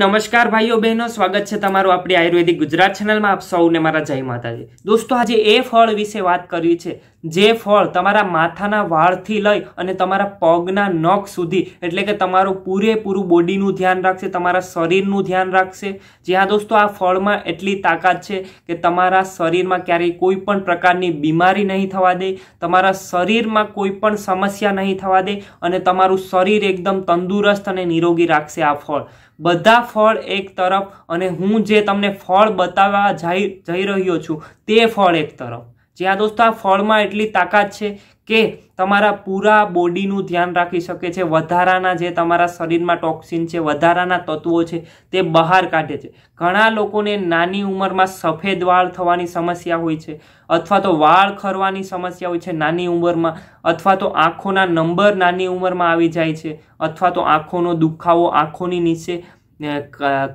નમસ્કાર ભાઈઓ બહેનો સ્વાગત છે તમારું આપણી આયુર્વેદિક ગુજરાત ચેનલમાં આપ સૌને મારા જય માતાજી દોસ્તો આજે એ ફળ વિશે વાત કરવી છે જે ફળ તમારા માથાના વાળથી લઈ અને તમારા પગના નખ સુધી એટલે કે તમારું પૂરેપૂરું બોડીનું ધ્યાન રાખશે તમારા શરીરનું ધ્યાન રાખશે જે હા દોસ્તો આ ફળમાં એટલી તાકાત છે કે તમારા શરીરમાં ક્યારેય કોઈ પણ પ્રકારની બીમારી નહીં થવા દે તમારા શરીરમાં કોઈ પણ સમસ્યા નહીં થવા દે અને તમારું શરીર એકદમ તંદુરસ્ત અને નિરોગી રાખશે આ ફળ બધા ફળ એક તરફ અને હું જે તમને ફળ બતાવવા જઈ રહ્યો છું તે ફળ એક તરફ જ્યાં દોસ્તો આ ફળમાં એટલી તાકાત છે કે તમારા પૂરા બોડીનું ધ્યાન રાખી શકે છે વધારાના જે તમારા શરીરમાં ટોક્સિન છે વધારાના તત્વો છે તે બહાર કાઢે છે ઘણા લોકોને નાની ઉંમરમાં સફેદ વાળ થવાની સમસ્યા હોય છે અથવા તો વાળ ખરવાની સમસ્યા હોય છે નાની ઉંમરમાં અથવા તો આંખોના નંબર નાની ઉંમરમાં આવી જાય છે અથવા તો આંખોનો દુખાવો આંખોની નીચે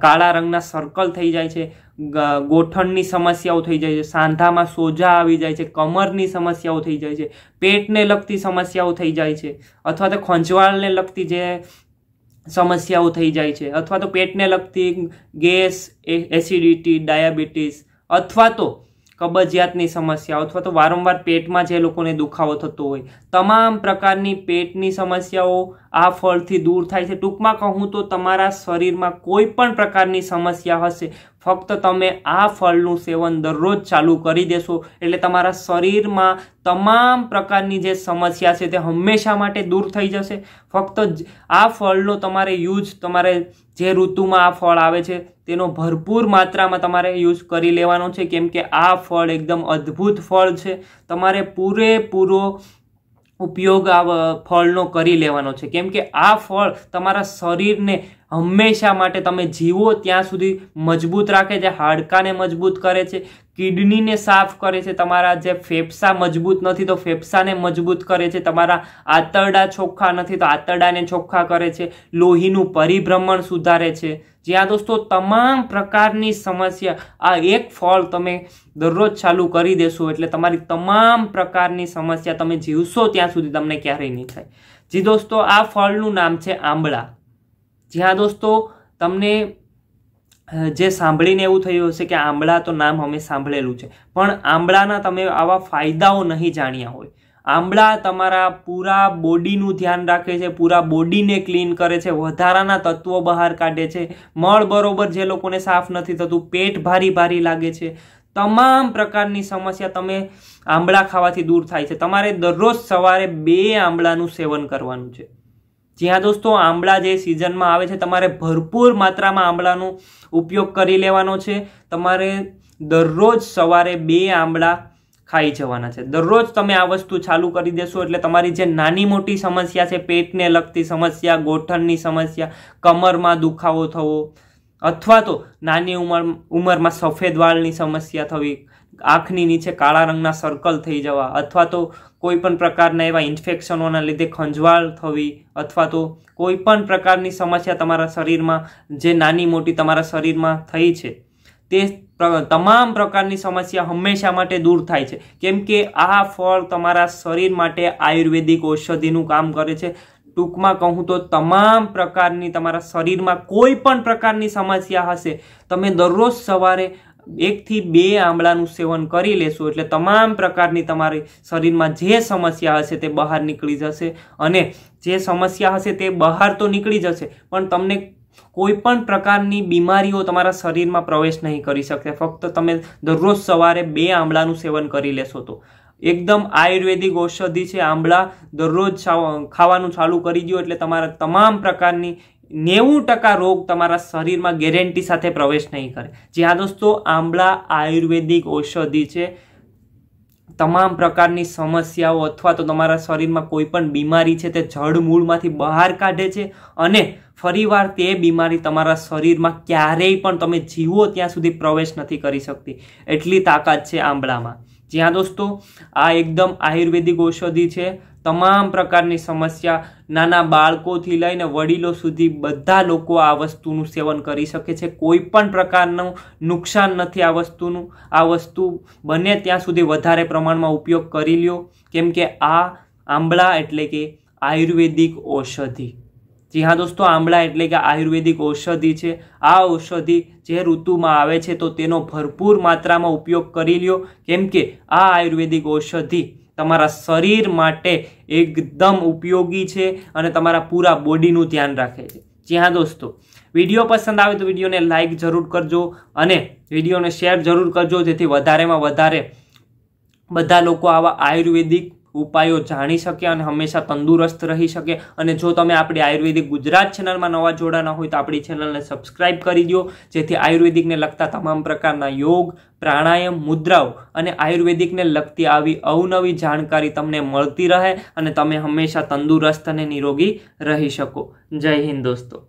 કાળા રંગના સર્કલ થઈ જાય છે ગોઠણની સમસ્યાઓ થઈ જાય છે સાંધામાં સોજા આવી જાય છે કમરની સમસ્યાઓ થઈ જાય છે પેટને લગતી સમસ્યાઓ થઈ જાય છે અથવા તો ખંજવાળને લગતી જે સમસ્યાઓ થઈ જાય છે અથવા તો પેટને લગતી ગેસ એસિડિટી ડાયાબિટીસ અથવા તો કબજિયાતની સમસ્યાઓ અથવા તો વારંવાર પેટમાં જે લોકોને દુખાવો થતો હોય તમામ પ્રકારની પેટની સમસ્યાઓ આ ફળથી દૂર થાય છે ટૂંકમાં કહું તો તમારા શરીરમાં કોઈ પણ પ્રકારની સમસ્યા હશે ફક્ત તમે આ ફળનું સેવન દરરોજ ચાલુ કરી દેશો એટલે તમારા શરીરમાં તમામ પ્રકારની જે સમસ્યા છે તે હંમેશા માટે દૂર થઈ જશે ફક્ત આ ફળનો તમારે યુઝ તમારે જે ઋતુમાં આ ફળ આવે છે તેનો ભરપૂર માત્રામાં તમારે યુઝ કરી લેવાનો છે કેમ કે આ ફળ એકદમ અદ્ભુત ફળ છે તમારે પૂરેપૂરો ઉપયોગ આ ફળનો કરી લેવાનો છે કેમ કે આ ફળ તમારા શરીરને હંમેશા માટે તમે જીવો ત્યાં સુધી મજબૂત રાખે છે હાડકાને મજબૂત કરે છે કિડનીને સાફ કરે છે તમારા જે ફેફસા મજબૂત નથી તો ફેફસાને મજબૂત કરે છે તમારા આંતરડા ચોખ્ખા નથી તો આંતરડાને ચોખ્ખા કરે છે લોહીનું પરિભ્રમણ સુધારે છે જ્યાં દોસ્તો તમામ પ્રકારની સમસ્યા આ એક ફળ તમે દરરોજ ચાલુ કરી દેશો એટલે તમારી તમામ પ્રકારની સમસ્યા તમે જીવશો ત્યાં સુધી તમને ક્યારેય નહીં થાય જી દોસ્તો આ ફળનું નામ છે આંબળા જ્યાં દોસ્તો તમને જે સાંભળીને એવું થયું હશે કે આંબળા તો નામ અમે સાંભળેલું છે પણ આંબળાના તમે આવા ફાયદાઓ નહીં જાણ્યા હોય આંબળા તમારા પૂરા બોડીનું ધ્યાન રાખે છે પૂરા બોડીને ક્લીન કરે છે વધારાના તત્વો બહાર કાઢે છે મળ બરોબર જે લોકોને સાફ નથી થતું પેટ ભારી ભારી લાગે છે તમામ પ્રકારની સમસ્યા તમે આંબળા ખાવાથી દૂર થાય છે તમારે દરરોજ સવારે બે આંબળાનું સેવન કરવાનું છે જી હા દોસ્તો આંબળા જે સિઝનમાં આવે છે તમારે ભરપૂર માત્રામાં આંબળાનો ઉપયોગ કરી લેવાનો છે તમારે દરરોજ સવારે બે આંબળા ખાઈ જવાના છે દરરોજ તમે આ વસ્તુ ચાલુ કરી દેશો એટલે તમારી જે નાની મોટી સમસ્યા છે પેટને લગતી સમસ્યા ગોઠણની સમસ્યા કમરમાં દુખાવો થવો અથવા તો નાની ઉંમર ઉંમરમાં સફેદ વાળની સમસ્યા થવી આંખની નીચે કાળા રંગના સર્કલ થઈ જવા અથવા તો કોઈ પણ પ્રકારના એવા ઇન્ફેક્શનોના લીધે ખંજવાળ થવી અથવા તો કોઈ પણ પ્રકારની સમસ્યા તમારા શરીરમાં જે નાની મોટી તમારા શરીરમાં થઈ છે તે તમામ પ્રકારની સમસ્યા હંમેશા માટે દૂર થાય છે કેમ કે આ ફળ તમારા શરીર માટે આયુર્વેદિક ઔષધિનું કામ કરે છે ટૂંકમાં કહું તો તમામ પ્રકારની તમારા શરીરમાં કોઈ પણ પ્રકારની સમસ્યા હશે તમે દરરોજ સવારે એકથી બે આંબળાનું સેવન કરી લેશો એટલે તમામ પ્રકારની તમારી શરીરમાં જે સમસ્યા હશે તે બહાર નીકળી જશે અને જે સમસ્યા હશે તે બહાર તો નીકળી જશે પણ તમને કોઈપણ પ્રકારની બીમારીઓ તમારા શરીરમાં પ્રવેશ નહીં કરી શકે ફક્ત તમે દરરોજ સવારે બે આંબળાનું સેવન કરી લેશો તો એકદમ આયુર્વેદિક ઔષધિ છે આંબળા દરરોજ ખાવાનું ચાલુ કરી દો એટલે તમારા તમામ પ્રકારની નેવું ટકા રોગ તમારા શરીરમાં ગેરંટી સાથે પ્રવેશ નહીં કરે જ્યાં દોસ્તો આંબળા આયુર્વેદિક ઔષધિ છે તમામ પ્રકારની સમસ્યાઓ અથવા તો તમારા શરીરમાં કોઈ પણ બીમારી છે તે જડ બહાર કાઢે છે અને ફરીવાર તે બીમારી તમારા શરીરમાં ક્યારેય પણ તમે જીવો ત્યાં સુધી પ્રવેશ નથી કરી શકતી એટલી તાકાત છે આંબળામાં જ્યાં દોસ્તો આ એકદમ આયુર્વેદિક ઔષધિ છે તમામ પ્રકારની સમસ્યા નાના બાળકોથી લઈને વડીલો સુધી બધા લોકો આ વસ્તુનું સેવન કરી શકે છે કોઈ પણ પ્રકારનું નુકસાન નથી આ વસ્તુનું આ વસ્તુ બને ત્યાં સુધી વધારે પ્રમાણમાં ઉપયોગ કરી લ્યો કેમ કે આ આંબળા એટલે કે આયુર્વેદિક ઔષધિ જી હા દોસ્તો આંબળા એટલે કે આયુર્વેદિક ઔષધિ છે આ ઔષધિ જે ઋતુમાં આવે છે તો તેનો ભરપૂર માત્રામાં ઉપયોગ કરી લ્યો કેમ કે આ આયુર્વેદિક ઔષધિ તમારા શરીર માટે એકદમ ઉપયોગી છે અને તમારા પૂરા બોડીનું ધ્યાન રાખે છે જી હા દોસ્તો વિડીયો પસંદ આવે તો વિડીયોને લાઇક જરૂર કરજો અને વિડીયોને શેર જરૂર કરજો જેથી વધારેમાં વધારે બધા લોકો આવા આયુર્વેદિક ઉપાયો જાણી શકે અને હંમેશા તંદુરસ્ત રહી શકે અને જો તમે આપણી આયુર્વેદિક ગુજરાત ચેનલમાં નવા જોડાના હોય તો આપણી ચેનલને સબસ્ક્રાઇબ કરી દો જેથી આયુર્વેદિકને લગતા તમામ પ્રકારના યોગ પ્રાણાયામ મુદ્રાઓ અને આયુર્વેદિકને લગતી આવી અવનવી જાણકારી તમને મળતી રહે અને તમે હંમેશા તંદુરસ્ત અને નિરોગી રહી શકો જય હિન્દ દોસ્તો